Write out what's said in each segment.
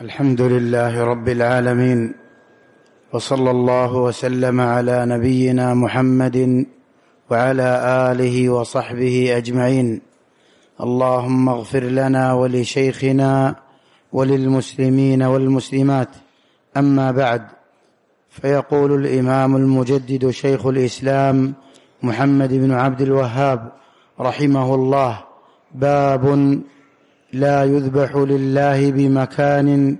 الحمد لله رب العالمين وصلى الله وسلم على نبينا محمد وعلى اله وصحبه اجمعين اللهم اغفر لنا ولشيخنا وللمسلمين والمسلمات اما بعد فيقول الامام المجدد شيخ الاسلام محمد بن عبد الوهاب رحمه الله باب لا يذبح لله بمكان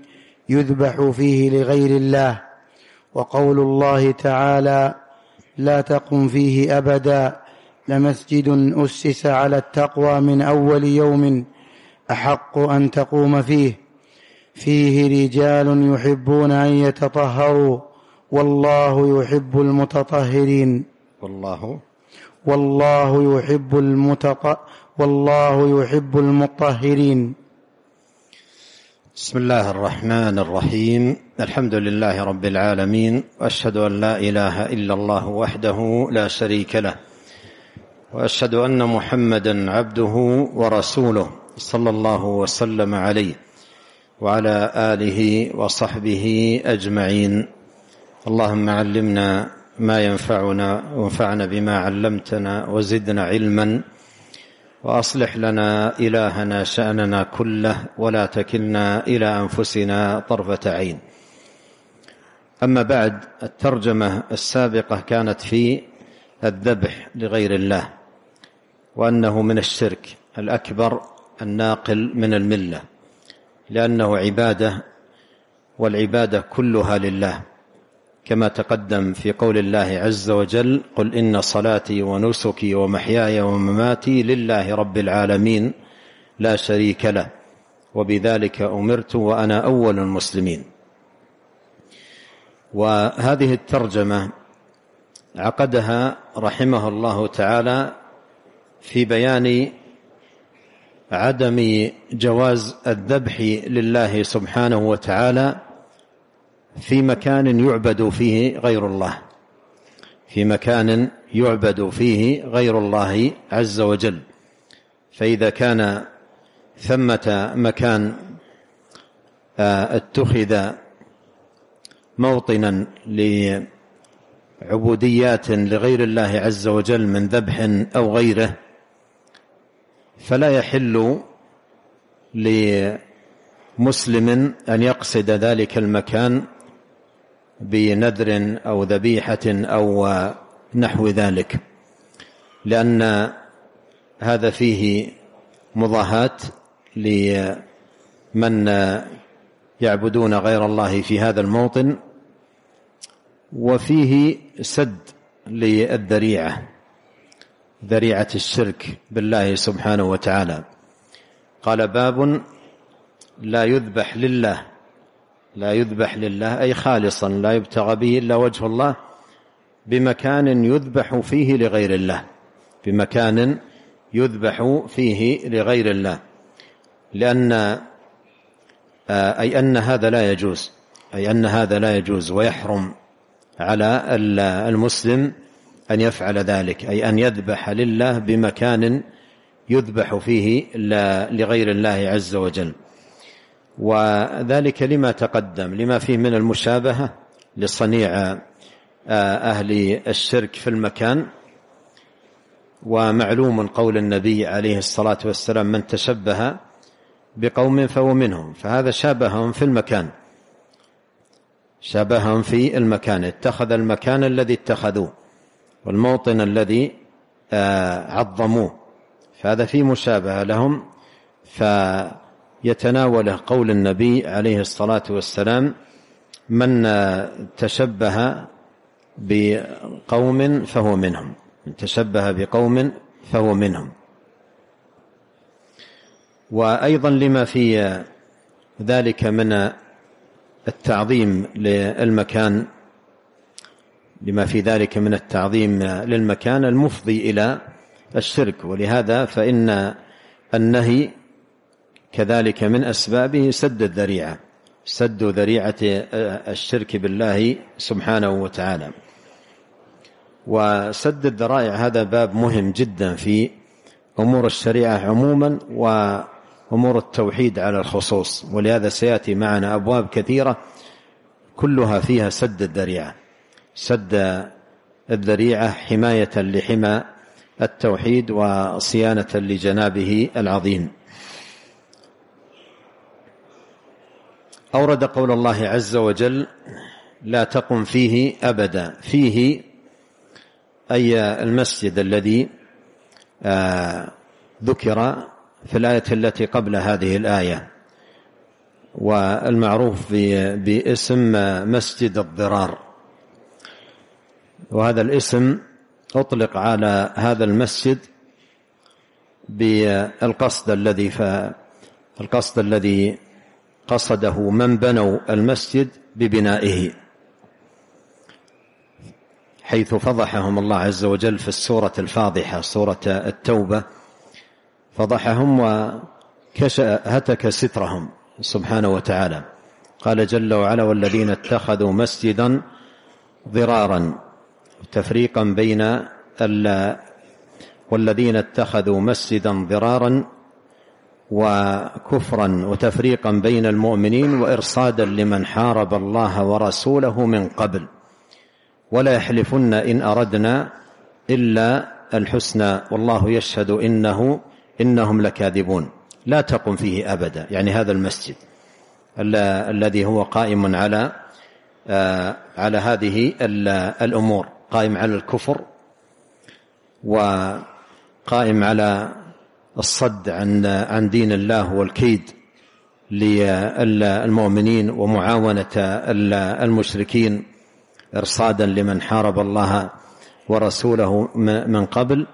يذبح فيه لغير الله وقول الله تعالى لا تقم فيه ابدا لمسجد اسس على التقوى من اول يوم احق ان تقوم فيه فيه رجال يحبون ان يتطهروا والله يحب المتطهرين والله والله يحب المتط والله يحب المطهرين بسم الله الرحمن الرحيم الحمد لله رب العالمين واشهد ان لا اله الا الله وحده لا شريك له واشهد ان محمدا عبده ورسوله صلى الله وسلم عليه وعلى اله وصحبه اجمعين اللهم علمنا ما ينفعنا وانفعنا بما علمتنا وزدنا علما واصلح لنا الهنا شاننا كله ولا تكلنا الى انفسنا طرفه عين اما بعد الترجمه السابقه كانت في الذبح لغير الله وانه من الشرك الاكبر الناقل من المله لانه عباده والعباده كلها لله كما تقدم في قول الله عز وجل قل إن صلاتي ونسكي ومحياي ومماتي لله رب العالمين لا شريك له وبذلك أمرت وأنا أول المسلمين وهذه الترجمة عقدها رحمه الله تعالى في بيان عدم جواز الذبح لله سبحانه وتعالى في مكان يعبد فيه غير الله في مكان يعبد فيه غير الله عز وجل فإذا كان ثمة مكان آه، اتخذ موطنا لعبوديات لغير الله عز وجل من ذبح أو غيره فلا يحل لمسلم أن يقصد ذلك المكان بنذر أو ذبيحة أو نحو ذلك لأن هذا فيه مضاهاة لمن يعبدون غير الله في هذا الموطن وفيه سد للذريعة ذريعة الشرك بالله سبحانه وتعالى قال باب لا يذبح لله لا يذبح لله أي خالصا لا يبتغى به إلا وجه الله بمكان يذبح فيه لغير الله بمكان يذبح فيه لغير الله لأن آه، أي أن هذا لا يجوز أي أن هذا لا يجوز ويحرم على المسلم أن يفعل ذلك أي أن يذبح لله بمكان يذبح فيه لغير الله عز وجل وذلك لما تقدم لما فيه من المشابهة لصنيع آه، أهل الشرك في المكان ومعلوم قول النبي عليه الصلاة والسلام من تشبه بقوم فهو منهم فهذا شابههم في المكان شابههم في المكان اتخذ المكان الذي اتخذوه والموطن الذي آه، عظموه فهذا في مشابهة لهم فهذا يتناوله قول النبي عليه الصلاة والسلام من تشبه بقوم فهو منهم من تشبه بقوم فهو منهم وأيضا لما في ذلك من التعظيم للمكان لما في ذلك من التعظيم للمكان المفضي إلى الشرك ولهذا فإن النهي كذلك من أسبابه سد الذريعة سد ذريعة آه، الشرك بالله سبحانه وتعالى وسد الذرائع هذا باب مهم جدا في أمور الشريعة عموما وأمور التوحيد على الخصوص ولهذا سيأتي معنا أبواب كثيرة كلها فيها سد الذريعة سد الذريعة حماية لحمى التوحيد وصيانة لجنابه العظيم أورد قول الله عز وجل لا تقم فيه أبدا فيه أي المسجد الذي آه، ذكر في الآية التي قبل هذه الآية والمعروف باسم مسجد الضرار وهذا الاسم أطلق على هذا المسجد بالقصد الذي فالقصد الذي قصده من بنوا المسجد ببنائه حيث فضحهم الله عز وجل في السورة الفاضحة سورة التوبة فضحهم وهتك سترهم سبحانه وتعالى قال جل وعلا والذين اتخذوا مسجدا ضرارا تفريقا بين والذين اتخذوا مسجدا ضرارا وكفرا وتفريقا بين المؤمنين وإرصادا لمن حارب الله ورسوله من قبل ولا يحلفن إن أردنا إلا الحسنى والله يشهد إنه إنهم لكاذبون لا تقم فيه أبدا يعني هذا المسجد الذي هو قائم على آه، على هذه الأمور قائم على الكفر وقائم على الصد عن عن دين الله والكيد للمؤمنين ومعاونة المشركين إرصادا لمن حارب الله ورسوله من قبل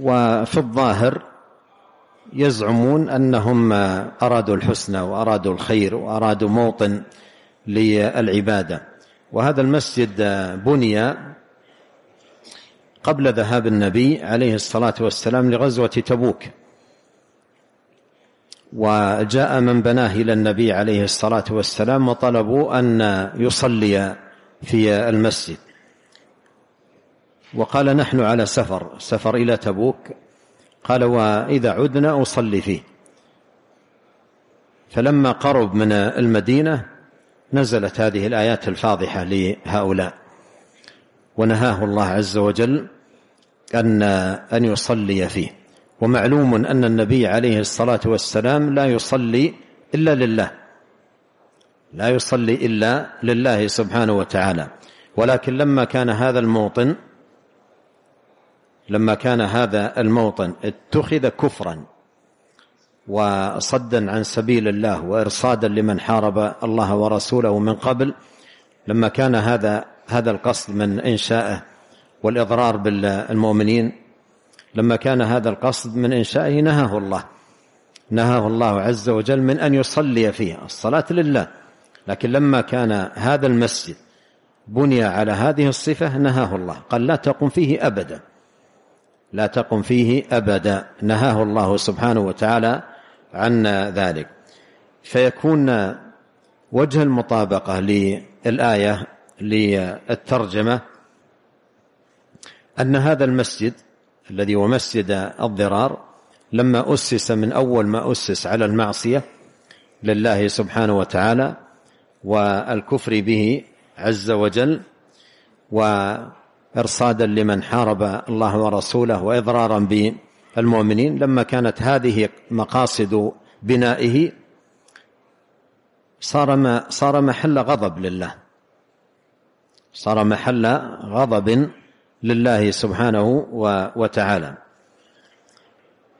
وفي الظاهر يزعمون أنهم أرادوا الحسنى وأرادوا الخير وأرادوا موطن للعبادة وهذا المسجد بني قبل ذهاب النبي عليه الصلاة والسلام لغزوة تبوك وجاء من بناه إلى النبي عليه الصلاة والسلام وطلبوا أن يصلي في المسجد وقال نحن على سفر سفر إلى تبوك قال وإذا عدنا أصلي فيه فلما قرب من المدينة نزلت هذه الآيات الفاضحة لهؤلاء ونهاه الله عز وجل أن, أن يصلي فيه ومعلوم أن النبي عليه الصلاة والسلام لا يصلي إلا لله لا يصلي إلا لله سبحانه وتعالى ولكن لما كان هذا الموطن لما كان هذا الموطن اتخذ كفرا وصدا عن سبيل الله وإرصادا لمن حارب الله ورسوله من قبل لما كان هذا هذا القصد من إنشائه والإضرار بالمؤمنين لما كان هذا القصد من إنشائه نهاه الله نهاه الله عز وجل من أن يصلي فيه الصلاة لله لكن لما كان هذا المسجد بني على هذه الصفة نهاه الله قال لا تقم فيه أبدا لا تقم فيه أبدا نهاه الله سبحانه وتعالى عن ذلك فيكون وجه المطابقة للآية للترجمة أن هذا المسجد الذي هو مسجد الضرار لما أسس من أول ما أسس على المعصية لله سبحانه وتعالى والكفر به عز وجل وإرصادا لمن حارب الله ورسوله وإضرارا بالمؤمنين لما كانت هذه مقاصد بنائه صار ما صار محل غضب لله صار محل غضب لله سبحانه وتعالى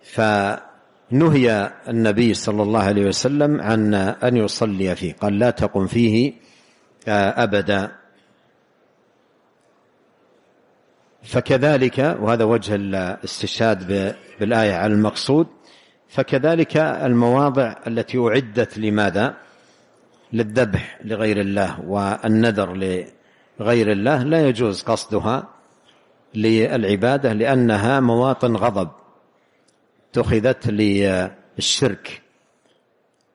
فنهي النبي صلى الله عليه وسلم عن أن يصلي فيه قال لا تقم فيه آه، أبدا فكذلك وهذا وجه الاستشهاد بالآية على المقصود فكذلك المواضع التي أعدت لماذا للذبح لغير الله والنذر لغير غير الله لا يجوز قصدها للعبادة لأنها مواطن غضب اتخذت للشرك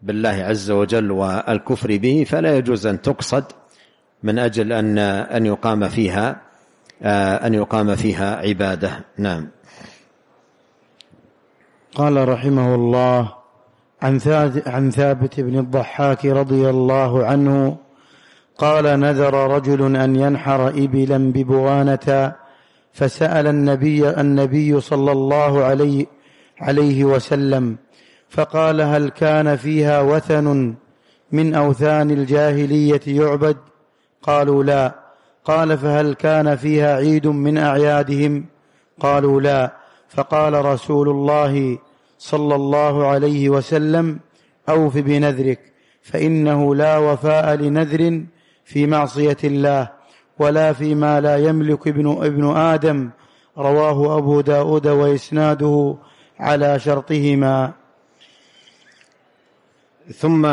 بالله عز وجل والكفر به فلا يجوز أن تقصد من أجل أن أن يقام فيها آه، أن يقام فيها عبادة نعم قال رحمه الله عن ثابت بن الضحاك رضي الله عنه قال نذر رجل أن ينحر إبلا ببغانة فسأل النبي النبي صلى الله عليه عليه وسلم فقال هل كان فيها وثن من أوثان الجاهلية يعبد قالوا لا قال فهل كان فيها عيد من أعيادهم قالوا لا فقال رسول الله صلى الله عليه وسلم أوف بنذرك فإنه لا وفاء لنذر في معصية الله ولا فيما لا يملك ابن ابن آدم رواه أبو داود وإسناده على شرطهما ثم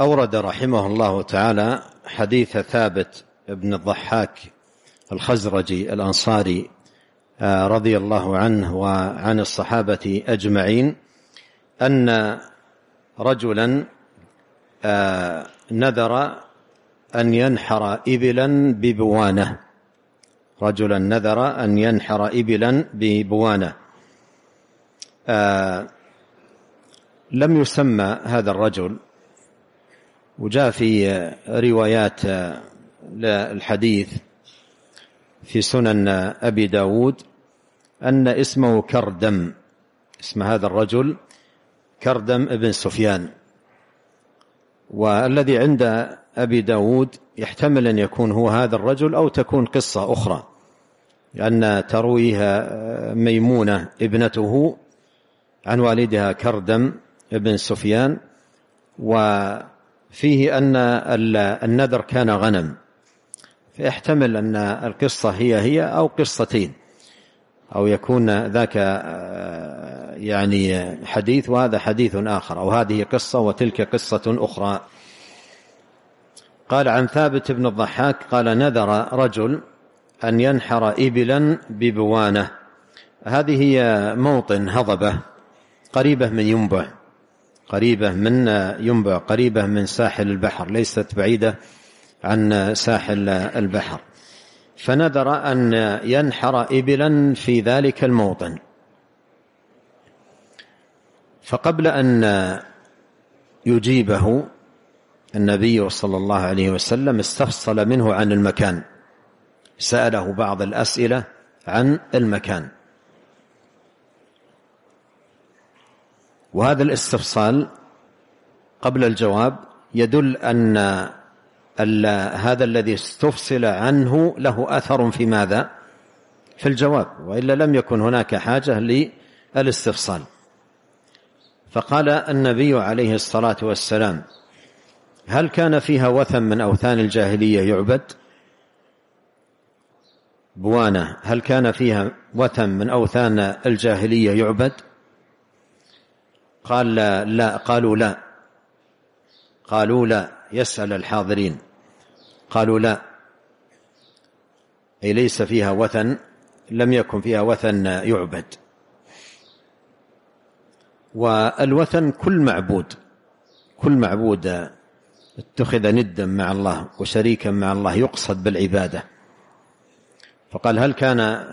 أورد رحمه الله تعالى حديث ثابت بن الضحاك الخزرجي الأنصاري آه، رضي الله عنه وعن الصحابة أجمعين أن رجلا آه، نذر أن ينحر إبلا ببوانة رجلا نذر أن ينحر إبلا ببوانة آه لم يسمى هذا الرجل وجاء في روايات الحديث آه، في سنن أبي داود أن اسمه كردم اسم هذا الرجل كردم ابن سفيان والذي عند أبي داود يحتمل أن يكون هو هذا الرجل أو تكون قصة أخرى لأن ترويها آه، ميمونة ابنته عن والدها كردم ابن سفيان وفيه أن النذر كان غنم فيحتمل أن القصة هي هي أو قصتين أو يكون ذاك آه، يعني حديث وهذا حديث آخر أو هذه قصة وتلك قصة أخرى قال عن ثابت بن الضحاك قال نذر رجل أن ينحر إبلا ببوانة هذه هي موطن هضبة قريبة من ينبع قريبة من ينبع قريبة من ساحل البحر ليست بعيدة عن ساحل البحر فنذر أن ينحر إبلا في ذلك الموطن فقبل أن يجيبه النبي صلى الله عليه وسلم استفصل منه عن المكان سأله بعض الأسئلة عن المكان وهذا الاستفصال قبل الجواب يدل أن هذا الذي استفصل عنه له أثر في ماذا؟ في الجواب وإلا لم يكن هناك حاجة للاستفصال فقال النبي عليه الصلاة والسلام هل كان فيها وثن من أوثان الجاهلية يعبد بوانة هل كان فيها وثن من أوثان الجاهلية يعبد قال لا, لا قالوا لا قالوا لا يسأل الحاضرين قالوا لا أي ليس فيها وثن لم يكن فيها وثن يعبد والوثن كل معبود كل معبود اتخذ ندا مع الله وشريكا مع الله يقصد بالعبادة فقال هل كان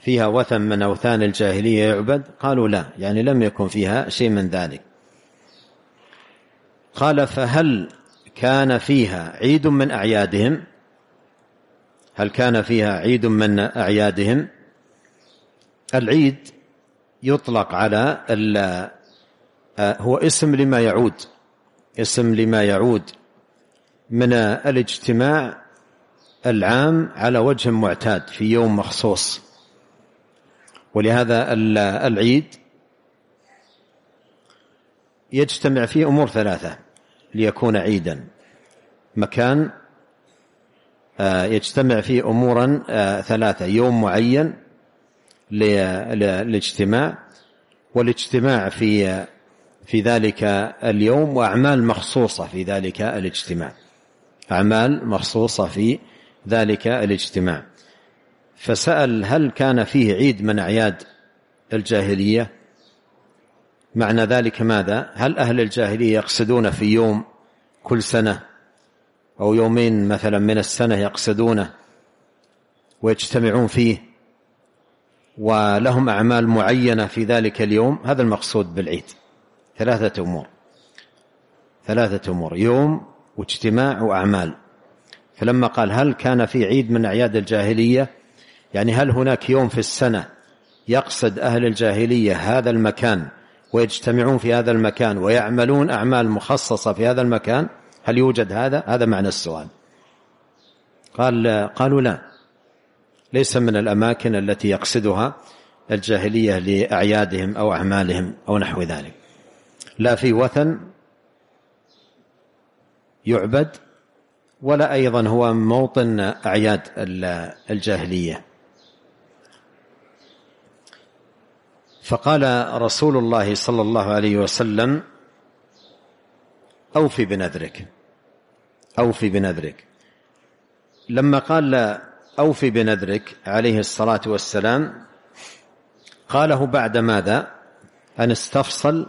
فيها وثن من أوثان الجاهلية يعبد قالوا لا يعني لم يكن فيها شيء من ذلك قال فهل كان فيها عيد من أعيادهم هل كان فيها عيد من أعيادهم العيد يطلق على هو اسم لما يعود اسم لما يعود من الاجتماع العام على وجه معتاد في يوم مخصوص ولهذا العيد يجتمع فيه أمور ثلاثة ليكون عيدا مكان آه، يجتمع فيه أمورا آه، ثلاثة يوم معين للاجتماع والاجتماع في في ذلك اليوم وأعمال مخصوصة في ذلك الاجتماع أعمال مخصوصة في ذلك الاجتماع فسأل هل كان فيه عيد من أعياد الجاهلية معنى ذلك ماذا هل أهل الجاهلية يقصدون في يوم كل سنة أو يومين مثلا من السنة يقصدونه ويجتمعون فيه ولهم أعمال معينة في ذلك اليوم هذا المقصود بالعيد ثلاثة أمور ثلاثة أمور يوم واجتماع وأعمال فلما قال هل كان في عيد من أعياد الجاهلية يعني هل هناك يوم في السنة يقصد أهل الجاهلية هذا المكان ويجتمعون في هذا المكان ويعملون أعمال مخصصة في هذا المكان هل يوجد هذا؟ هذا معنى السؤال قال قالوا لا ليس من الأماكن التي يقصدها الجاهلية لأعيادهم أو أعمالهم أو نحو ذلك لا في وثن يعبد ولا أيضا هو موطن أعياد الجاهلية فقال رسول الله صلى الله عليه وسلم أوفي بنذرك أوفي بنذرك لما قال أوفي بنذرك عليه الصلاة والسلام قاله بعد ماذا أن استفصل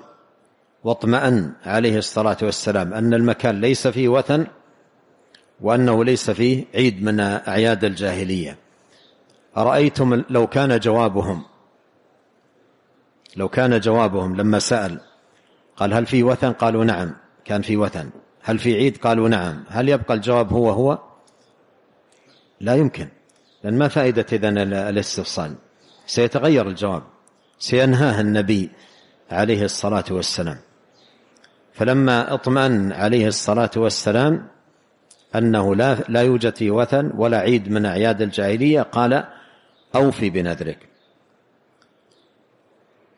واطمأن عليه الصلاة والسلام أن المكان ليس فيه وثن وأنه ليس فيه عيد من أعياد الجاهلية أرأيتم لو كان جوابهم لو كان جوابهم لما سأل قال هل في وثن قالوا نعم كان في وثن هل في عيد قالوا نعم هل يبقى الجواب هو هو لا يمكن لأن ما فائدة إذن الاستفصال سيتغير الجواب سينهاه النبي عليه الصلاة والسلام فلما اطمأن عليه الصلاة والسلام أنه لا لا يوجد فيه وثن ولا عيد من أعياد الجاهلية قال أوفي بنذرك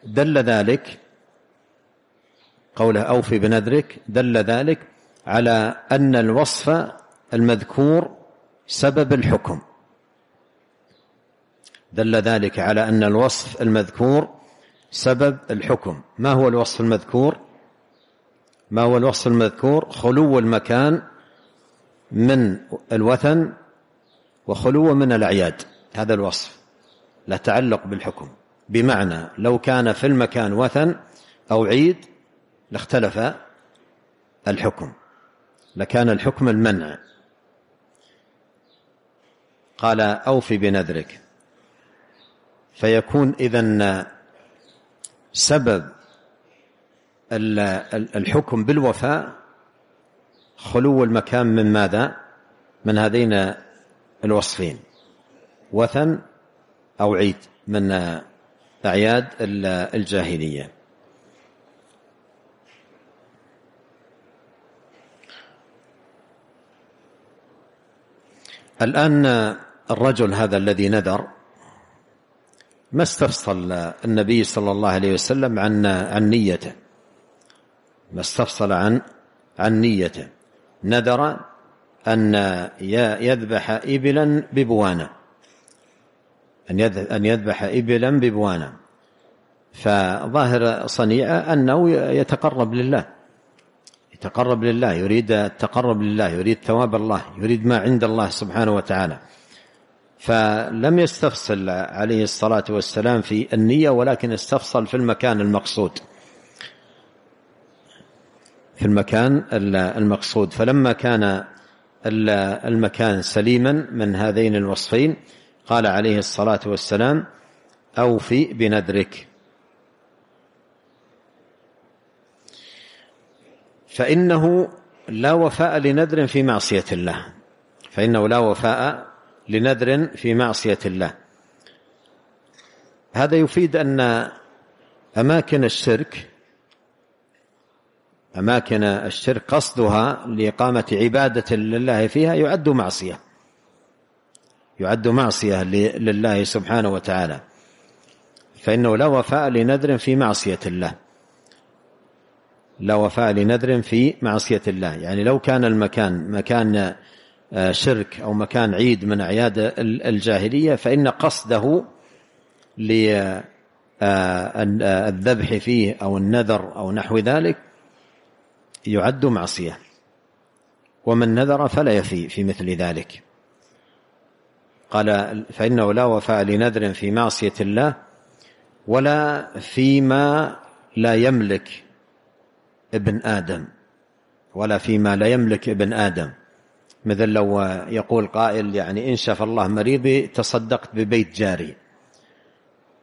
دل ذلك قوله أوفي بنذرك دل ذلك على أن الوصف المذكور سبب الحكم دل ذلك على أن الوصف المذكور سبب الحكم ما هو الوصف المذكور ما هو الوصف المذكور خلو المكان من الوثن وخلو من الأعياد هذا الوصف لا تعلق بالحكم بمعنى لو كان في المكان وثن أو عيد لاختلف الحكم لكان الحكم المنع قال أوفي بنذرك فيكون إذا سبب الحكم بالوفاء خلو المكان من ماذا من هذين الوصفين وثن أو عيد من أعياد الجاهلية الآن الرجل هذا الذي نذر ما استفصل النبي صلى الله عليه وسلم عن عن نيته ما استفصل عن عن نيته نذر أن يذبح إبلا ببوانة أن يذبح إبلا ببوانة فظاهر صنيعه أنه يتقرب لله يتقرب لله يريد التقرب لله يريد ثواب الله يريد ما عند الله سبحانه وتعالى فلم يستفصل عليه الصلاة والسلام في النية ولكن استفصل في المكان المقصود في المكان المقصود فلما كان المكان سليما من هذين الوصفين قال عليه الصلاة والسلام أوفي بنذرك فإنه لا وفاء لنذر في معصية الله فإنه لا وفاء لنذر في معصية الله هذا يفيد أن أماكن الشرك أماكن الشرك قصدها لإقامة عبادة لله فيها يعد معصية يعد معصية لله سبحانه وتعالى فإنه لا وفاء لنذر في معصية الله لا وفاء لنذر في معصية الله يعني لو كان المكان مكان آه، شرك أو مكان عيد من أعياد الجاهلية فإن قصده للذبح آه، آه، فيه أو النذر أو نحو ذلك يعد معصية ومن نذر فلا يفي في مثل ذلك قال فإنه لا وفاء لنذر في معصية الله ولا فيما لا يملك ابن آدم ولا فيما لا يملك ابن آدم مثل لو يقول قائل يعني إن شف الله مريضي تصدقت ببيت جاري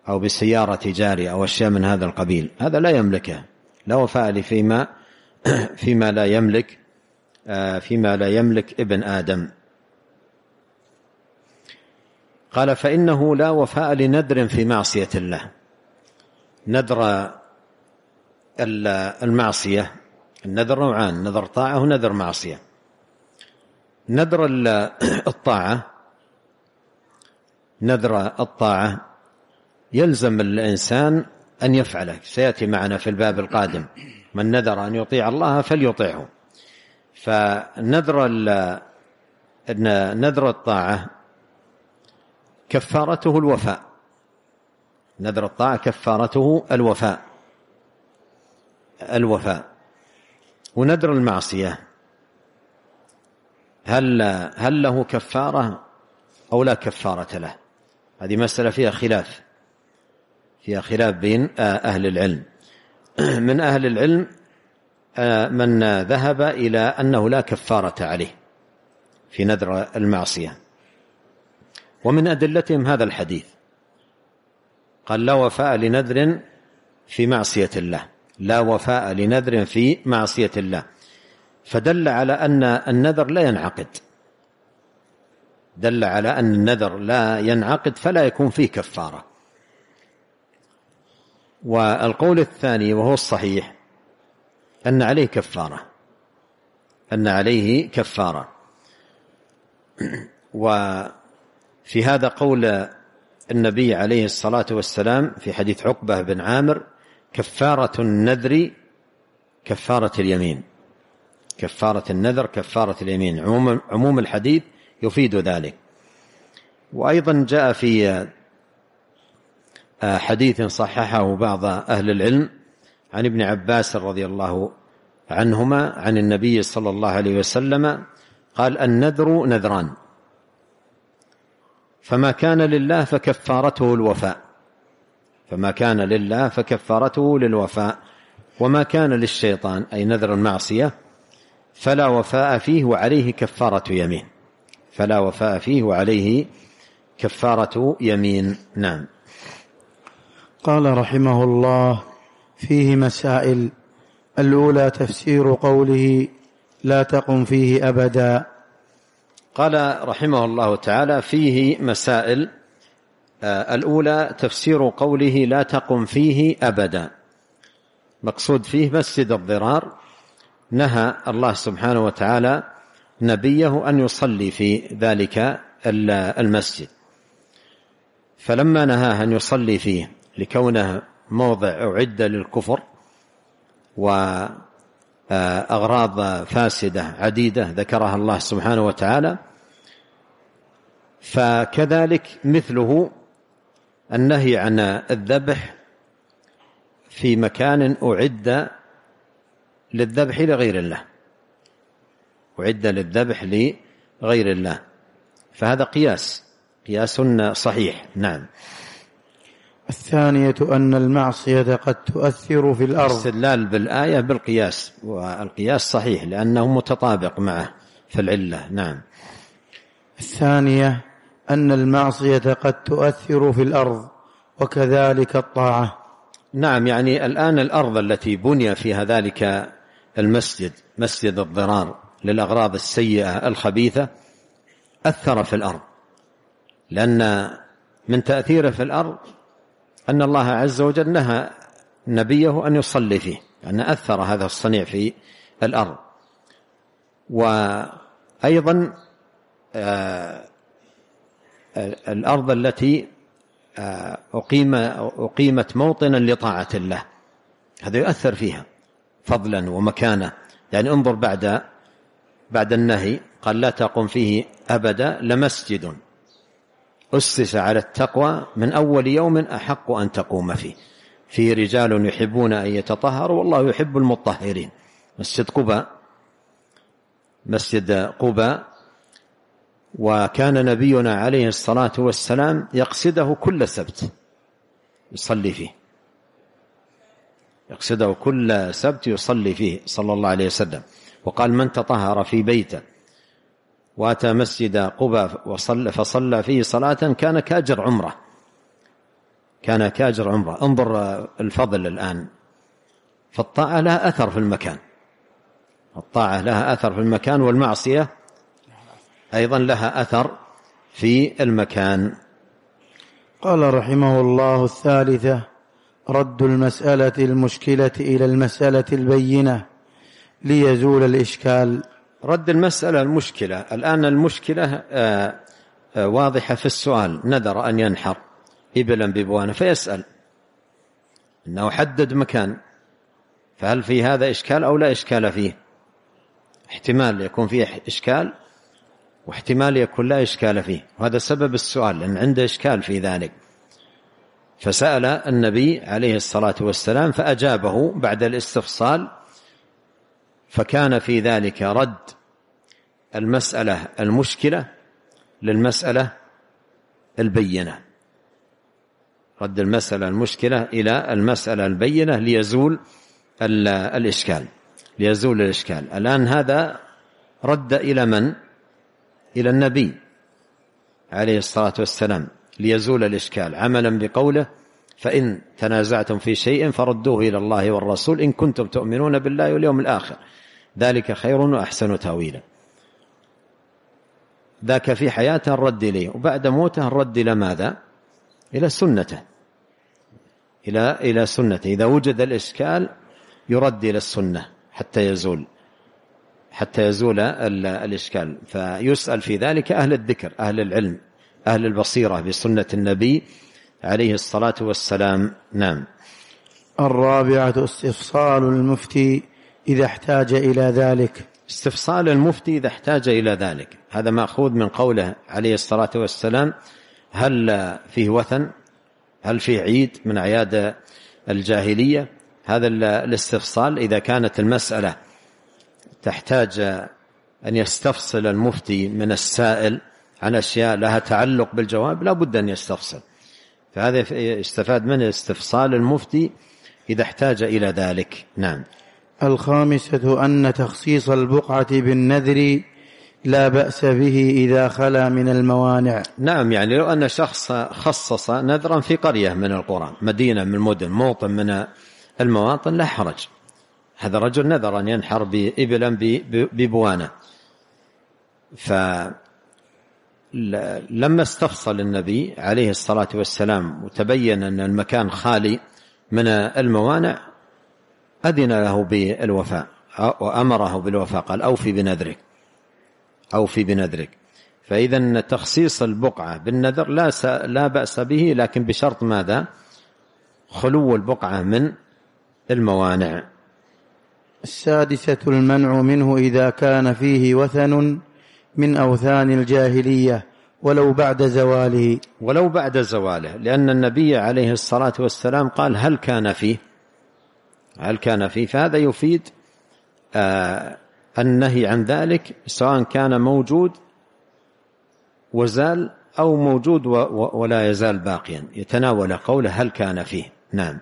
أو بسيارة جاري أو أشياء من هذا القبيل هذا لا يملكه لا وفاء لفيما فيما لا يملك آه، فيما لا يملك ابن آدم قال فإنه لا وفاء لندر في معصية الله نذر المعصية النذر نوعان نذر طاعة ونذر معصية نذر الطاعة نذر الطاعة يلزم الإنسان أن يفعله سيأتي معنا في الباب القادم من نذر أن يطيع الله فليطيعه فنذر نذر الطاعة كفارته الوفاء نذر الطاعة كفارته الوفاء الوفاء ونذر المعصية هل هل له كفارة أو لا كفارة له هذه مسألة فيها خلاف فيها خلاف بين أهل العلم من أهل العلم آه، من ذهب إلى أنه لا كفارة عليه في نذر المعصية ومن أدلتهم هذا الحديث قال لا وفاء لنذر في معصية الله لا وفاء لنذر في معصية الله فدل على أن النذر لا ينعقد دل على أن النذر لا ينعقد فلا يكون فيه كفارة والقول الثاني وهو الصحيح أن عليه كفارة أن عليه كفارة وفي هذا قول النبي عليه الصلاة والسلام في حديث عقبة بن عامر كفارة النذر كفارة اليمين كفارة النذر كفارة اليمين عموم, الحديث يفيد ذلك وأيضا جاء في حديث صححه بعض أهل العلم عن ابن عباس رضي الله عنهما عن النبي صلى الله عليه وسلم قال النذر نذران فما كان لله فكفارته الوفاء فما كان لله فكفارته للوفاء وما كان للشيطان أي نذر المعصية فلا وفاء فيه وعليه كفارة يمين فلا وفاء فيه وعليه كفارة يمين نعم قال رحمه الله فيه مسائل الاولى تفسير قوله لا تقم فيه ابدا قال رحمه الله تعالى فيه مسائل آه، الاولى تفسير قوله لا تقم فيه ابدا مقصود فيه مسجد الضرار نهى الله سبحانه وتعالى نبيه ان يصلي في ذلك المسجد فلما نهاه ان يصلي فيه لكونه موضع أعد للكفر وأغراض آه، فاسدة عديدة ذكرها الله سبحانه وتعالى فكذلك مثله النهي عن الذبح في مكان أعد للذبح لغير الله أعد للذبح لغير الله فهذا قياس قياس صحيح نعم الثانية أن المعصية قد تؤثر في الأرض استدلال بالآية بالقياس والقياس صحيح لأنه متطابق معه في العلة نعم الثانية أن المعصية قد تؤثر في الأرض وكذلك الطاعة نعم يعني الآن الأرض التي بني فيها ذلك المسجد مسجد الضرار للأغراض السيئة الخبيثة أثر في الأرض لأن من تأثيره في الأرض أن الله عز وجل نهى نبيه أن يصلي فيه أن يعني أثر هذا الصنيع في الأرض وأيضا آه، الأرض التي آه، أقيم أقيمت موطنا لطاعة الله هذا يؤثر فيها فضلا ومكانة يعني انظر بعد بعد النهي قال لا تقم فيه أبدا لمسجد أسس على التقوى من أول يوم أحق أن تقوم فيه فيه رجال يحبون أن يتطهروا والله يحب المطهرين مسجد قباء مسجد قباء وكان نبينا عليه الصلاة والسلام يقصده كل سبت يصلي فيه يقصده كل سبت يصلي فيه صلى الله عليه وسلم وقال من تطهر في بيته وأتى مسجد قباء وصلى فصلى فيه صلاة كان كأجر عمره كان كأجر عمره انظر الفضل الآن فالطاعة لها أثر في المكان الطاعة لها أثر في المكان والمعصية أيضا لها أثر في المكان قال رحمه الله الثالثة رد المسألة المشكلة إلى المسألة البينة ليزول الإشكال رد المسألة المشكلة الآن المشكلة آه، آه، واضحة في السؤال نذر أن ينحر إبلا ببوانة فيسأل أنه حدد مكان فهل في هذا إشكال أو لا إشكال فيه احتمال يكون فيه إشكال واحتمال يكون لا إشكال فيه وهذا سبب السؤال لأن عنده إشكال في ذلك فسأل النبي عليه الصلاة والسلام فأجابه بعد الاستفصال فكان في ذلك رد المسألة المشكلة للمسألة البينة رد المسألة المشكلة إلى المسألة البينة ليزول الإشكال ليزول الإشكال الآن هذا رد إلى من؟ إلى النبي عليه الصلاة والسلام ليزول الإشكال عملا بقوله فإن تنازعتم في شيء فردوه إلى الله والرسول إن كنتم تؤمنون بالله واليوم الآخر ذلك خير وأحسن تاويلا ذاك في حياته الرد إليه وبعد موته الرد إلى ماذا إلى سنته إلى إلى سنته إذا وجد الإشكال يرد إلى السنة حتى يزول حتى يزول الإشكال فيسأل في ذلك أهل الذكر أهل العلم أهل البصيرة بسنة النبي عليه الصلاة والسلام نعم الرابعة استفصال المفتي إذا احتاج إلى ذلك استفصال المفتي إذا احتاج إلى ذلك هذا مأخوذ من قوله عليه الصلاة والسلام هل فيه وثن هل فيه عيد من أعياد الجاهلية هذا الاستفصال إذا كانت المسألة تحتاج أن يستفصل المفتي من السائل عن أشياء لها تعلق بالجواب لا بد أن يستفصل فهذا يستفاد من استفصال المفتي إذا احتاج إلى ذلك نعم الخامسة أن تخصيص البقعة بالنذر لا بأس به إذا خلا من الموانع نعم يعني لو أن شخص خصص نذرا في قرية من القرى مدينة من المدن موطن من المواطن لا حرج هذا الرجل نذر أن ينحر بإبلا ببوانة فلما استفصل النبي عليه الصلاة والسلام وتبين أن المكان خالي من الموانع أذن له بالوفاء وأمره بالوفاء قال أوفي بنذرك أوفي بنذرك فإذا تخصيص البقعة بالنذر لا لا بأس به لكن بشرط ماذا؟ خلو البقعة من الموانع السادسة المنع منه إذا كان فيه وثن من أوثان الجاهلية ولو بعد زواله ولو بعد زواله لأن النبي عليه الصلاة والسلام قال هل كان فيه هل كان فيه فهذا يفيد آه، النهي عن ذلك سواء كان موجود وزال أو موجود ولا يزال باقيا يتناول قوله هل كان فيه نعم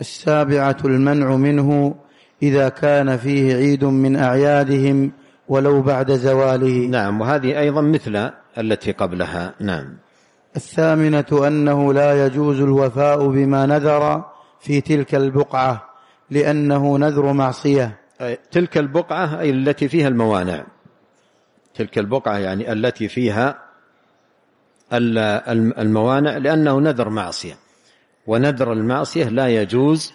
السابعة المنع منه إذا كان فيه عيد من أعيادهم ولو بعد زواله نعم وهذه أيضا مثل التي قبلها نعم الثامنة أنه لا يجوز الوفاء بما نذر في تلك البقعة لأنه نذر معصية تلك البقعة أي التي فيها الموانع تلك البقعة يعني التي فيها الموانع لأنه نذر معصية ونذر المعصية لا يجوز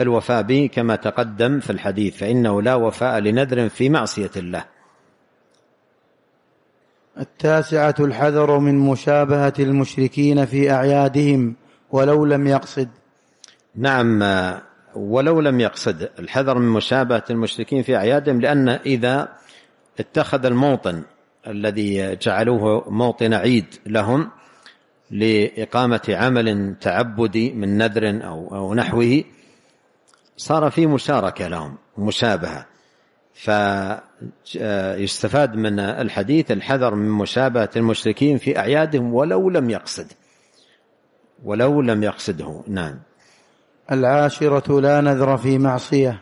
الوفاء به كما تقدم في الحديث فإنه لا وفاء لنذر في معصية الله التاسعة الحذر من مشابهة المشركين في أعيادهم ولو لم يقصد نعم ولو لم يقصد الحذر من مشابهة المشركين في أعيادهم لأن إذا اتخذ الموطن الذي جعلوه موطن عيد لهم لإقامة عمل تعبدي من نذر أو, أو نحوه صار في مشاركة لهم مشابهة فيستفاد من الحديث الحذر من مشابهة المشركين في أعيادهم ولو لم يقصد ولو لم يقصده نعم العاشرة لا نذر في معصية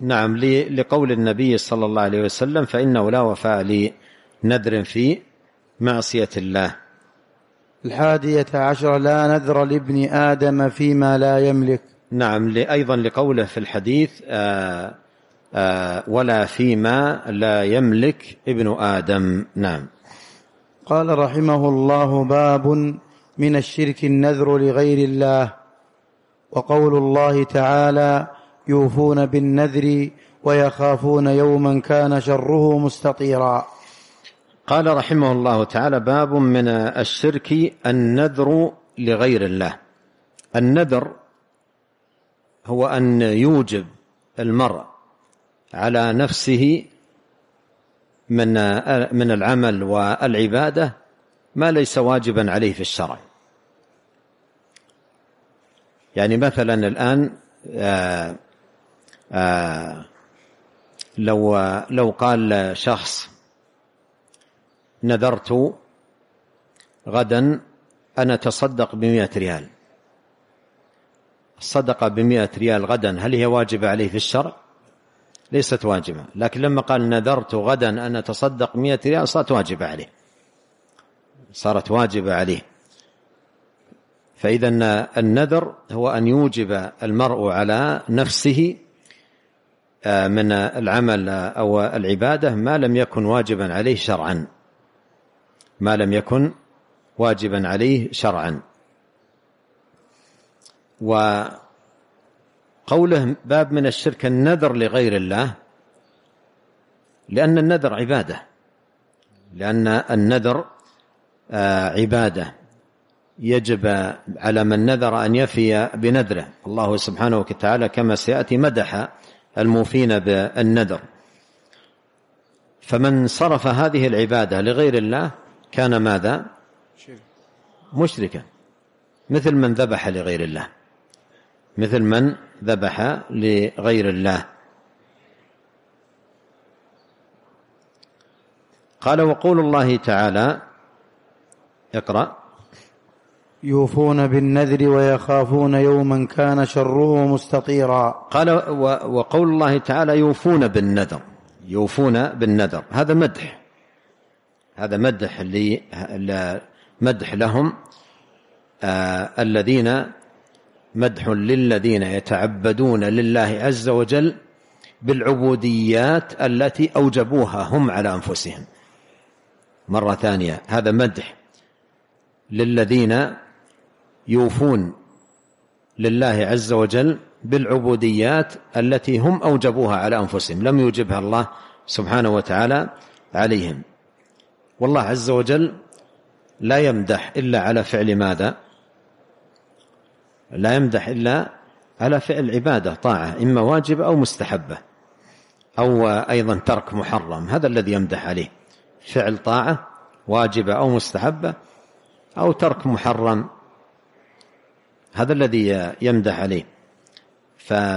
نعم لقول النبي صلى الله عليه وسلم فإنه لا وفاء لنذر في معصية الله الحادية عشرة لا نذر لابن آدم فيما لا يملك نعم أيضا لقوله في الحديث آآ آه، آآ آه، ولا فيما لا يملك ابن آدم نعم قال رحمه الله باب من الشرك النذر لغير الله وقول الله تعالى يوفون بالنذر ويخافون يوما كان شره مستطيرا قال رحمه الله تعالى باب من الشرك النذر لغير الله النذر هو أن يوجب المرء على نفسه من من العمل والعبادة ما ليس واجبا عليه في الشرع يعني مثلا الآن آآ آه، آآ آه، لو لو قال شخص نذرت غدا أنا تصدق بمئة ريال صدق بمئة ريال غدا هل هي واجبة عليه في الشرع ليست واجبة لكن لما قال نذرت غدا أن أتصدق مئة ريال صارت واجبة عليه صارت واجبة عليه فإذا النذر هو أن يوجب المرء على نفسه آه، من العمل أو العبادة ما لم يكن واجبا عليه شرعا ما لم يكن واجبا عليه شرعا وقوله باب من الشرك النذر لغير الله لأن النذر عبادة لأن النذر آه، عبادة يجب على من نذر أن يفي بنذره الله سبحانه وتعالى كما سيأتي مدح الموفين بالنذر فمن صرف هذه العبادة لغير الله كان ماذا مشركا مثل من ذبح لغير الله مثل من ذبح لغير الله قال وقول الله تعالى اقرأ يوفون بالنذر ويخافون يوما كان شره مستطيرا قال وقول الله تعالى يوفون بالنذر يوفون بالنذر هذا مدح هذا مدح لي مدح لهم آه الذين مدح للذين يتعبدون لله عز وجل بالعبوديات التي أوجبوها هم على أنفسهم مرة ثانية هذا مدح للذين يوفون لله عز وجل بالعبوديات التي هم أوجبوها على أنفسهم لم يوجبها الله سبحانه وتعالى عليهم والله عز وجل لا يمدح إلا على فعل ماذا لا يمدح إلا على فعل عبادة طاعة إما واجبة أو مستحبة أو أيضا ترك محرم هذا الذي يمدح عليه فعل طاعة واجبة أو مستحبة أو ترك محرم هذا الذي يمدح عليه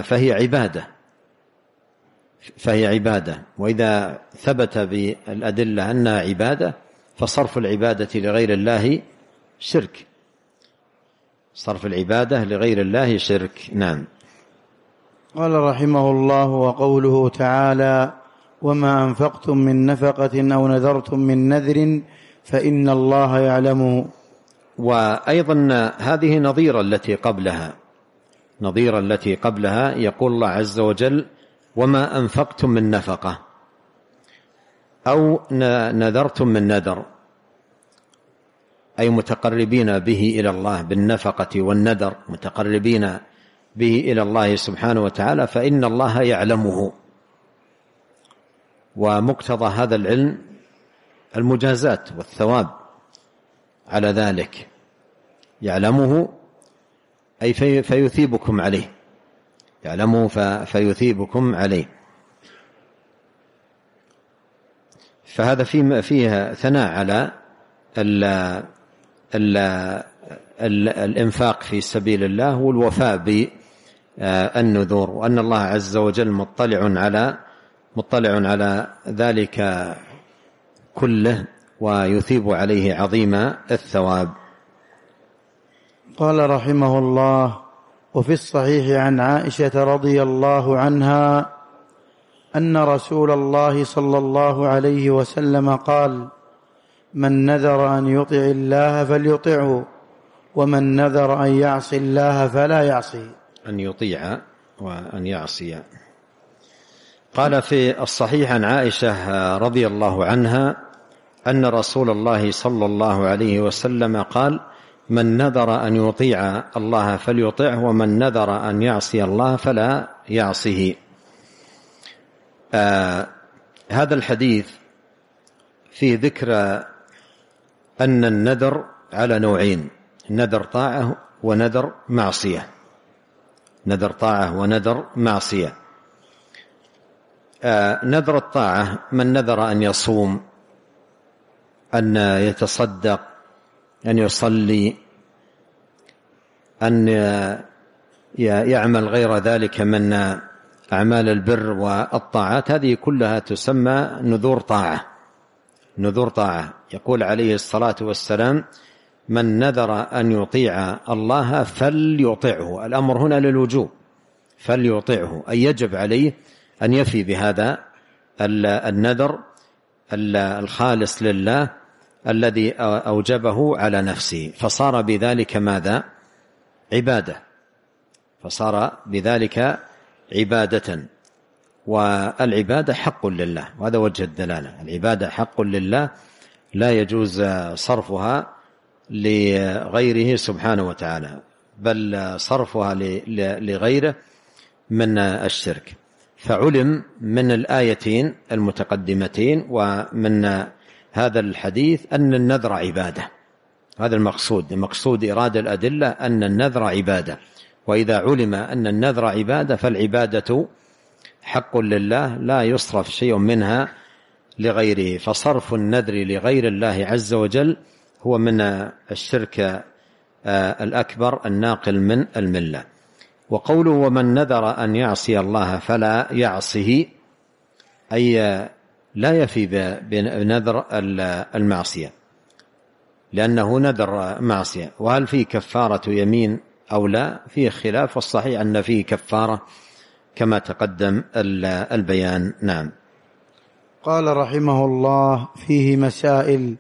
فهي عبادة فهي عبادة وإذا ثبت بالأدلة أنها عبادة فصرف العبادة لغير الله شرك صرف العبادة لغير الله شرك نعم قال رحمه الله وقوله تعالى وما أنفقتم من نفقة أو نذرتم من نذر فإن الله يعلمه وأيضا هذه نظيرة التي قبلها نظيرة التي قبلها يقول الله عز وجل وما أنفقتم من نفقة أو نذرتم من نذر أي متقربين به إلى الله بالنفقة والنذر متقربين به إلى الله سبحانه وتعالى فإن الله يعلمه ومقتضى هذا العلم المجازات والثواب على ذلك يعلمه أي في فيثيبكم عليه يعلمه فيثيبكم عليه فهذا فيه, فيه ثناء على ال ال ال الإنفاق في سبيل الله والوفاء بالنذور آه، وأن الله عز وجل مطلع على مطلع على ذلك كله ويثيب عليه عظيم الثواب قال رحمه الله وفي الصحيح عن عائشه رضي الله عنها ان رسول الله صلى الله عليه وسلم قال من نذر ان يطع الله فليطعه ومن نذر ان يعصي الله فلا يعصي ان يطيع وان يعصي قال في الصحيح عن عائشه رضي الله عنها أن رسول الله صلى الله عليه وسلم قال من نذر أن يطيع الله فليطعه ومن نذر أن يعصي الله فلا يعصه آه هذا الحديث فيه ذكر أن النذر على نوعين نذر طاعة ونذر معصية نذر طاعة ونذر معصية آه نذر الطاعة من نذر أن يصوم أن يتصدق أن يصلي أن يعمل غير ذلك من أعمال البر والطاعات هذه كلها تسمى نذور طاعة نذور طاعة يقول عليه الصلاة والسلام من نذر أن يطيع الله فليطعه الأمر هنا للوجوب فليطعه أي يجب عليه أن يفي بهذا النذر الخالص لله الذي أوجبه على نفسه فصار بذلك ماذا عبادة فصار بذلك عبادة والعبادة حق لله وهذا وجه الدلالة العبادة حق لله لا يجوز صرفها لغيره سبحانه وتعالى بل صرفها لغيره من الشرك فعلم من الآيتين المتقدمتين ومن هذا الحديث أن النذر عبادة هذا المقصود مقصود إرادة الأدلة أن النذر عبادة وإذا علم أن النذر عبادة فالعبادة حق لله لا يصرف شيء منها لغيره فصرف النذر لغير الله عز وجل هو من الشرك آه، الأكبر الناقل من الملة وقوله ومن نذر أن يعصي الله فلا يعصه أي لا يفي بنذر المعصية لأنه نذر معصية وهل فيه كفارة يمين أو لا فيه خلاف والصحيح أن فيه كفارة كما تقدم البيان نعم قال رحمه الله فيه مسائل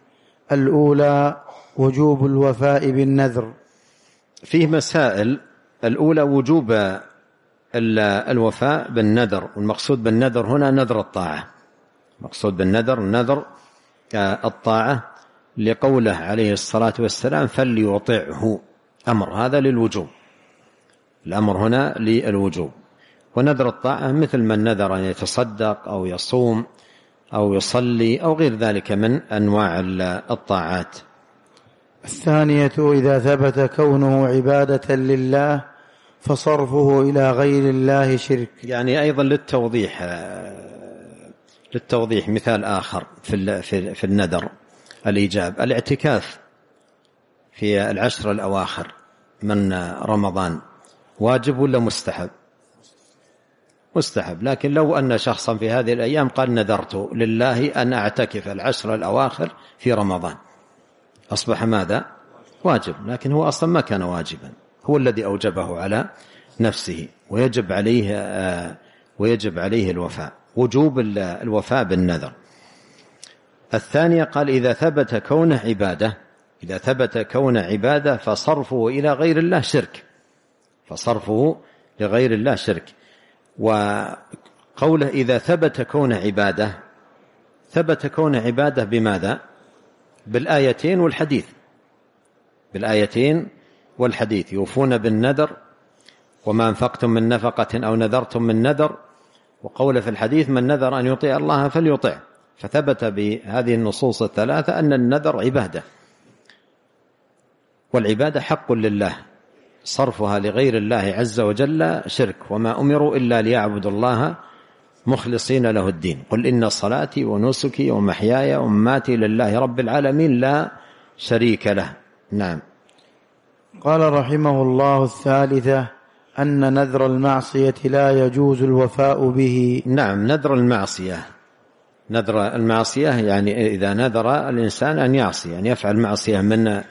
الأولى وجوب الوفاء بالنذر فيه مسائل الأولى وجوب الوفاء بالنذر والمقصود بالنذر هنا نذر الطاعة مقصود بالنذر النذر آه، الطاعة لقوله عليه الصلاة والسلام فليطعه أمر هذا للوجوب الأمر هنا للوجوب ونذر الطاعة مثل من نذر أن يعني يتصدق أو يصوم أو يصلي أو غير ذلك من أنواع الطاعات الثانية إذا ثبت كونه عبادة لله فصرفه إلى غير الله شرك يعني أيضا للتوضيح آه، للتوضيح مثال آخر في في الندر الإيجاب الاعتكاف في العشر الأواخر من رمضان واجب ولا مستحب مستحب لكن لو أن شخصا في هذه الأيام قال نذرت لله أن أعتكف العشر الأواخر في رمضان أصبح ماذا واجب لكن هو أصلا ما كان واجبا هو الذي أوجبه على نفسه ويجب عليه آه، ويجب عليه الوفاء وجوب الوفاء بالنذر الثانية قال إذا ثبت كونه عبادة إذا ثبت كونه عبادة فصرفه إلى غير الله شرك فصرفه لغير الله شرك وقوله إذا ثبت كونه عبادة ثبت كونه عبادة بماذا؟ بالآيتين والحديث بالآيتين والحديث يوفون بالنذر وما أنفقتم من نفقة أو نذرتم من نذر وقوله في الحديث من نذر أن يطيع الله فليطع فثبت بهذه النصوص الثلاثة أن النذر عبادة والعبادة حق لله صرفها لغير الله عز وجل شرك وما أمروا إلا ليعبدوا الله مخلصين له الدين قل إن صلاتي ونسكي ومحياي ومماتي لله رب العالمين لا شريك له نعم قال رحمه الله الثالثة أن نذر المعصية لا يجوز الوفاء به نعم نذر المعصية نذر المعصية يعني إذا نذر الإنسان أن يعصي أن يفعل معصية من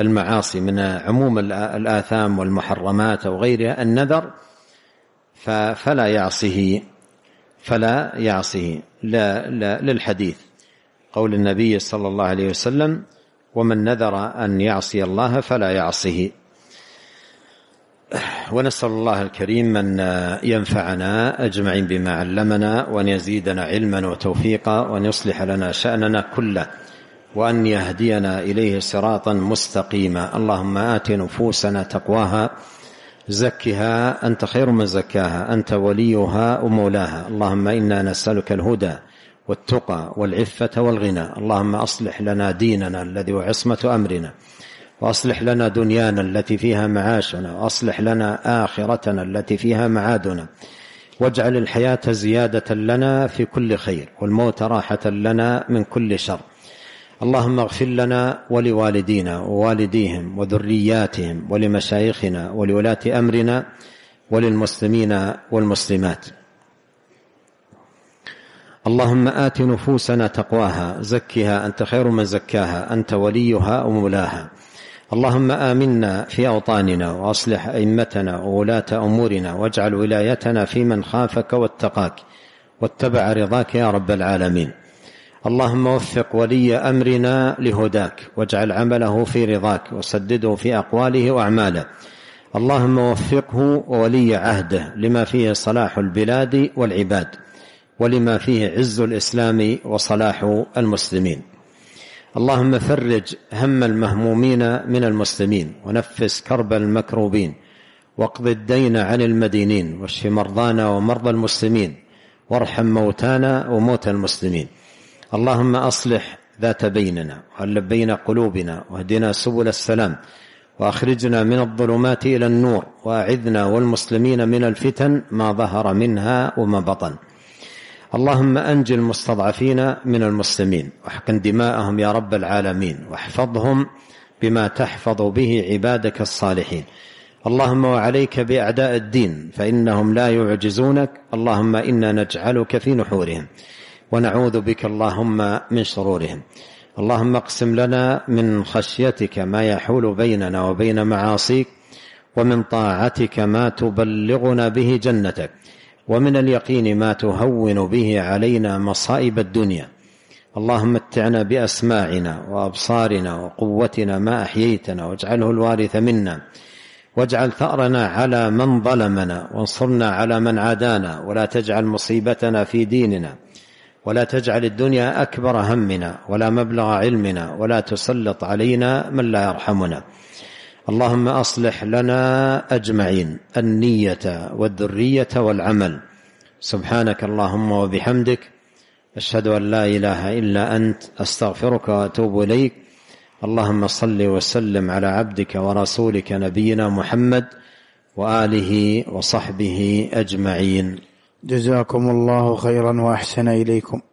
المعاصي من عموم الآثام والمحرمات أو غيرها النذر فلا يعصه فلا يعصه لا لا للحديث قول النبي صلى الله عليه وسلم ومن نذر أن يعصي الله فلا يعصه ونسأل الله الكريم أن ينفعنا أجمعين بما علمنا وأن يزيدنا علما وتوفيقا وأن يصلح لنا شأننا كله وأن يهدينا إليه صراطا مستقيما اللهم آت نفوسنا تقواها زكها أنت خير من زكاها أنت وليها ومولاها اللهم إنا نسألك الهدى والتقى والعفة والغنى اللهم أصلح لنا ديننا الذي هو عصمة أمرنا وأصلح لنا دنيانا التي فيها معاشنا وأصلح لنا آخرتنا التي فيها معادنا واجعل الحياة زيادة لنا في كل خير والموت راحة لنا من كل شر اللهم اغفر لنا ولوالدينا ووالديهم وذرياتهم ولمشايخنا ولولاة أمرنا وللمسلمين والمسلمات اللهم آت نفوسنا تقواها زكها أنت خير من زكاها أنت وليها ومولاها اللهم امنا في اوطاننا واصلح ائمتنا وولاه امورنا واجعل ولايتنا في من خافك واتقاك واتبع رضاك يا رب العالمين اللهم وفق ولي امرنا لهداك واجعل عمله في رضاك وسدده في اقواله واعماله اللهم وفقه وولي عهده لما فيه صلاح البلاد والعباد ولما فيه عز الاسلام وصلاح المسلمين اللهم فرج هم المهمومين من المسلمين ونفس كرب المكروبين واقض الدين عن المدينين واشف مرضانا ومرضى المسلمين وارحم موتانا وموتى المسلمين اللهم أصلح ذات بيننا وألب بين قلوبنا واهدنا سبل السلام وأخرجنا من الظلمات إلى النور وأعذنا والمسلمين من الفتن ما ظهر منها وما بطن اللهم انج المستضعفين من المسلمين واحقن دماءهم يا رب العالمين واحفظهم بما تحفظ به عبادك الصالحين اللهم وعليك بأعداء الدين فإنهم لا يعجزونك اللهم إنا نجعلك في نحورهم ونعوذ بك اللهم من شرورهم اللهم اقسم لنا من خشيتك ما يحول بيننا وبين معاصيك ومن طاعتك ما تبلغنا به جنتك ومن اليقين ما تهون به علينا مصائب الدنيا اللهم متعنا بأسماعنا وأبصارنا وقوتنا ما أحييتنا واجعله الوارث منا واجعل ثأرنا على من ظلمنا وانصرنا على من عادانا ولا تجعل مصيبتنا في ديننا ولا تجعل الدنيا أكبر همنا ولا مبلغ علمنا ولا تسلط علينا من لا يرحمنا اللهم اصلح لنا اجمعين النيه والذريه والعمل سبحانك اللهم وبحمدك اشهد ان لا اله الا انت استغفرك واتوب اليك اللهم صل وسلم على عبدك ورسولك نبينا محمد واله وصحبه اجمعين جزاكم الله خيرا واحسن اليكم